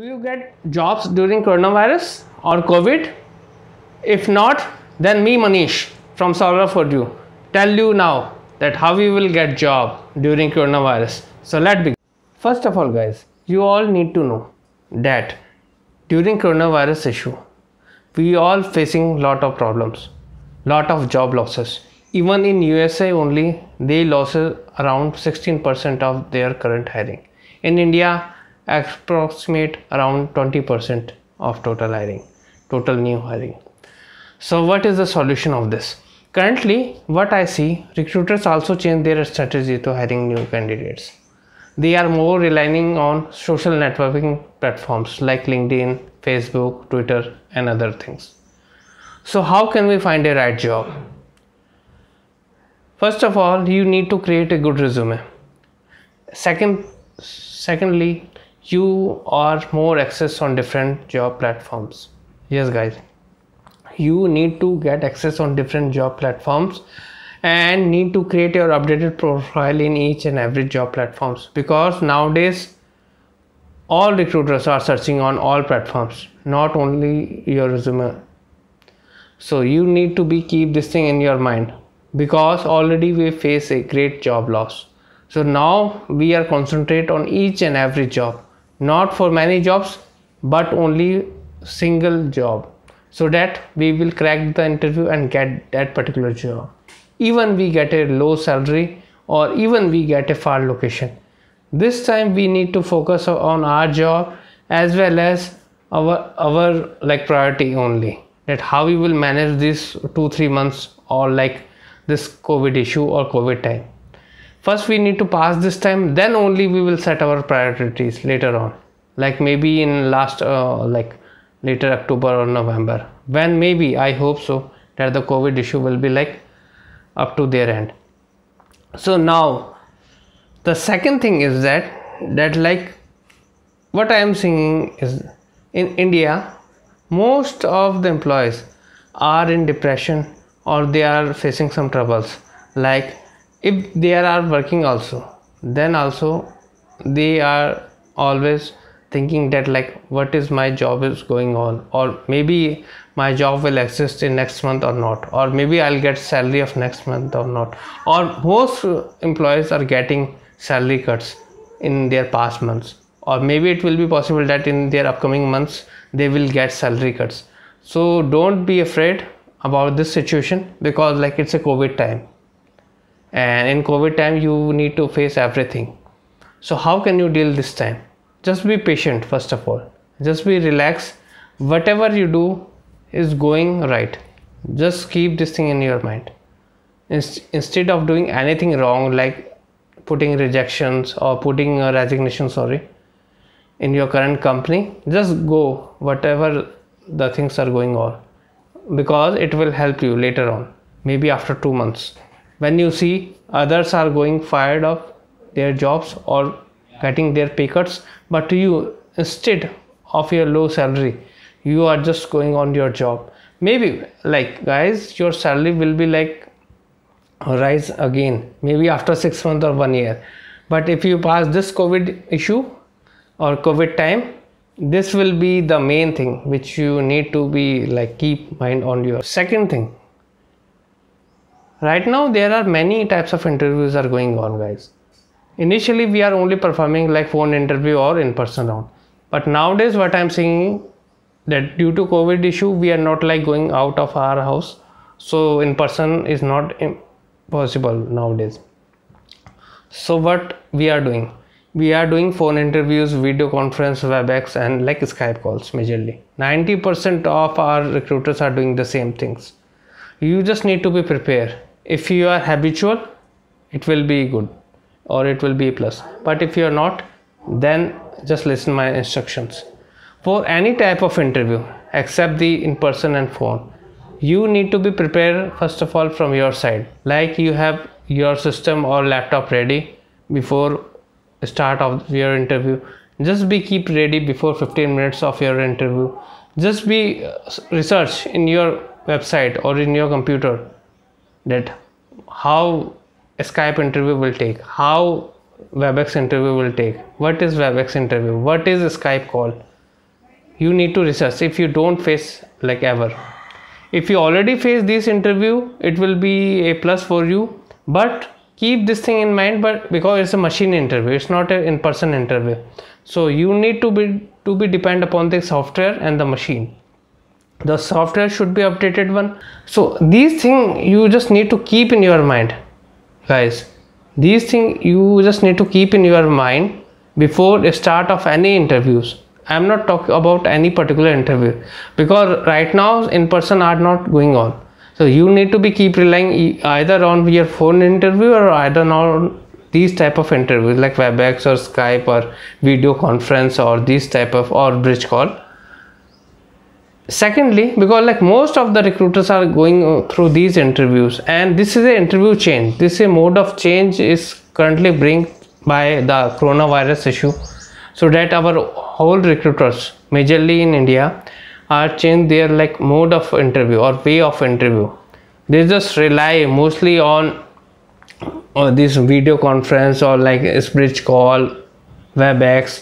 Do you get jobs during coronavirus or COVID? If not, then me Manish from Solver for you tell you now that how you will get job during coronavirus. So let's begin. First of all guys, you all need to know that during coronavirus issue, we all facing lot of problems, lot of job losses. Even in USA only, they losses around 16% of their current hiring. In India, approximate around 20% of total hiring, total new hiring. So what is the solution of this? Currently, what I see, recruiters also change their strategy to hiring new candidates. They are more relying on social networking platforms like LinkedIn, Facebook, Twitter, and other things. So, how can we find a right job? First of all, you need to create a good resume. Second, secondly, you are more access on different job platforms yes guys you need to get access on different job platforms and need to create your updated profile in each and every job platforms because nowadays all recruiters are searching on all platforms not only your resume so you need to be keep this thing in your mind because already we face a great job loss so now we are concentrate on each and every job not for many jobs but only single job so that we will crack the interview and get that particular job even we get a low salary or even we get a far location this time we need to focus on our job as well as our our like priority only that how we will manage this two three months or like this covid issue or covid time first we need to pass this time then only we will set our priorities later on like maybe in last uh, like later october or november when maybe i hope so that the covid issue will be like up to their end so now the second thing is that that like what i am seeing is in india most of the employees are in depression or they are facing some troubles like if they are working also then also they are always thinking that like what is my job is going on or maybe my job will exist in next month or not or maybe i'll get salary of next month or not or most employees are getting salary cuts in their past months or maybe it will be possible that in their upcoming months they will get salary cuts so don't be afraid about this situation because like it's a covid time and in covid time you need to face everything so how can you deal this time just be patient first of all just be relaxed whatever you do is going right just keep this thing in your mind instead of doing anything wrong like putting rejections or putting a resignation sorry in your current company just go whatever the things are going on because it will help you later on maybe after 2 months when you see others are going fired of their jobs or getting their pay cuts but to you instead of your low salary you are just going on your job maybe like guys your salary will be like rise again maybe after 6 months or 1 year but if you pass this covid issue or covid time this will be the main thing which you need to be like keep mind on your second thing right now there are many types of interviews are going on guys initially we are only performing like phone interview or in person round but nowadays what i'm seeing that due to covid issue we are not like going out of our house so in person is not possible nowadays so what we are doing we are doing phone interviews video conference webex and like skype calls majorly 90% of our recruiters are doing the same things you just need to be prepared if you are habitual it will be good or it will be plus but if you are not then just listen my instructions for any type of interview except the in person and phone you need to be prepared first of all from your side like you have your system or laptop ready before start of your interview just be keep ready before 15 minutes of your interview just be uh, research in your website or in your computer that how Skype interview will take, how WebEx interview will take, what is WebEx interview, what is Skype call. You need to research if you don't face like ever. If you already face this interview, it will be a plus for you. But keep this thing in mind, but because it's a machine interview, it's not an in-person interview. So you need to be to be depend upon the software and the machine the software should be updated one so these thing you just need to keep in your mind guys these thing you just need to keep in your mind before the start of any interviews i'm not talking about any particular interview because right now in person are not going on so you need to be keep relying either on your phone interview or either on these type of interviews like webex or skype or video conference or these type of or bridge call secondly because like most of the recruiters are going through these interviews and this is an interview change this is a mode of change is currently bring by the coronavirus issue so that our whole recruiters majorly in india are change their like mode of interview or way of interview they just rely mostly on this video conference or like a bridge call webex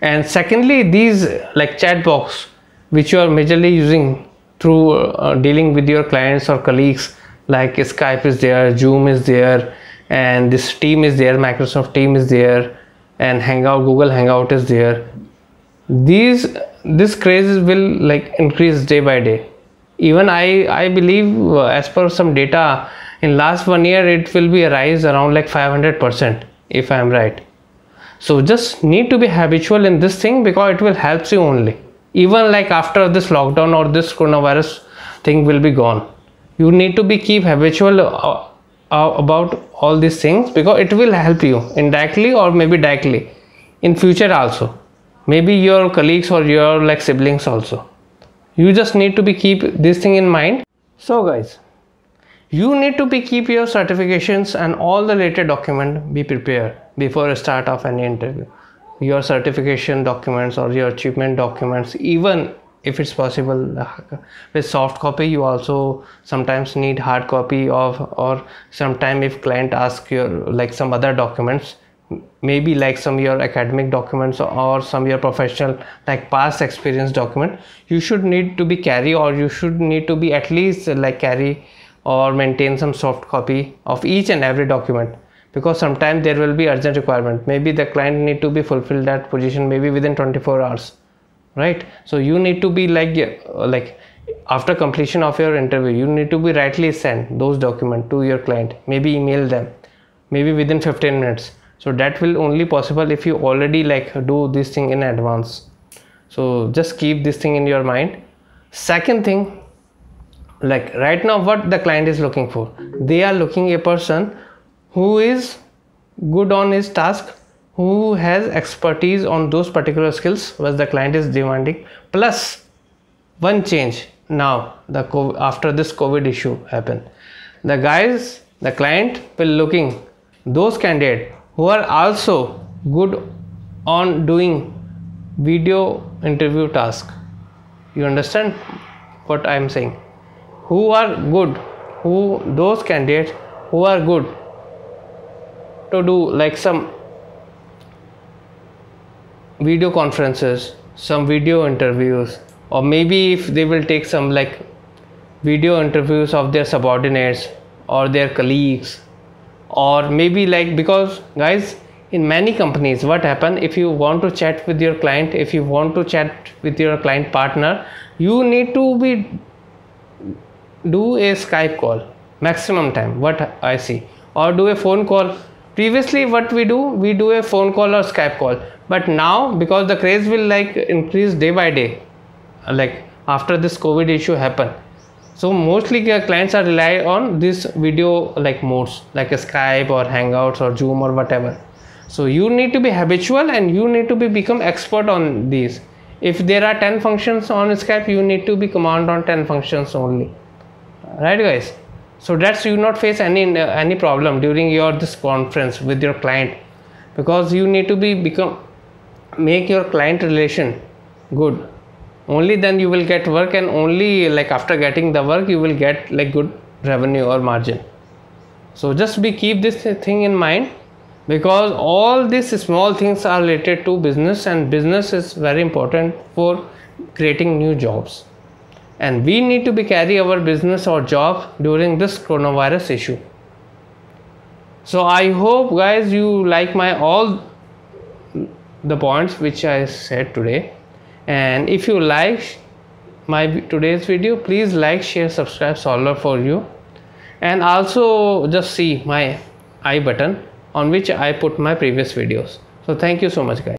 and secondly these like chat box which you are majorly using through uh, uh, dealing with your clients or colleagues like Skype is there, Zoom is there, and this team is there, Microsoft team is there, and Hangout, Google Hangout is there. These this craze will like increase day by day. Even I I believe uh, as per some data in last one year it will be a rise around like 500 percent if I am right. So just need to be habitual in this thing because it will help you only even like after this lockdown or this coronavirus thing will be gone you need to be keep habitual uh, uh, about all these things because it will help you indirectly or maybe directly in future also maybe your colleagues or your like siblings also you just need to be keep this thing in mind so guys you need to be keep your certifications and all the related document be prepared before start of any interview your certification documents or your achievement documents even if it's possible with soft copy you also sometimes need hard copy of or sometime if client ask your like some other documents maybe like some your academic documents or some your professional like past experience document you should need to be carry or you should need to be at least like carry or maintain some soft copy of each and every document because sometimes there will be urgent requirement maybe the client need to be fulfilled that position maybe within 24 hours right so you need to be like uh, like after completion of your interview you need to be rightly send those document to your client maybe email them maybe within 15 minutes so that will only possible if you already like do this thing in advance so just keep this thing in your mind second thing like right now what the client is looking for they are looking a person who is good on his task who has expertise on those particular skills Was the client is demanding plus one change now the COVID, after this covid issue happened the guys the client will looking those candidate who are also good on doing video interview task you understand what i am saying who are good who those candidates who are good to do like some video conferences some video interviews or maybe if they will take some like video interviews of their subordinates or their colleagues or maybe like because guys in many companies what happen if you want to chat with your client if you want to chat with your client partner you need to be do a skype call maximum time what i see or do a phone call previously what we do we do a phone call or skype call but now because the craze will like increase day by day like after this covid issue happen so mostly clients are rely on this video like modes like a skype or hangouts or zoom or whatever so you need to be habitual and you need to be become expert on these if there are 10 functions on skype you need to be command on 10 functions only right guys so that you not face any any problem during your this conference with your client because you need to be become make your client relation good only then you will get work and only like after getting the work you will get like good revenue or margin so just be keep this thing in mind because all these small things are related to business and business is very important for creating new jobs and we need to be carry our business or job during this coronavirus issue so i hope guys you like my all the points which i said today and if you like my today's video please like share subscribe solver for you and also just see my i button on which i put my previous videos so thank you so much guys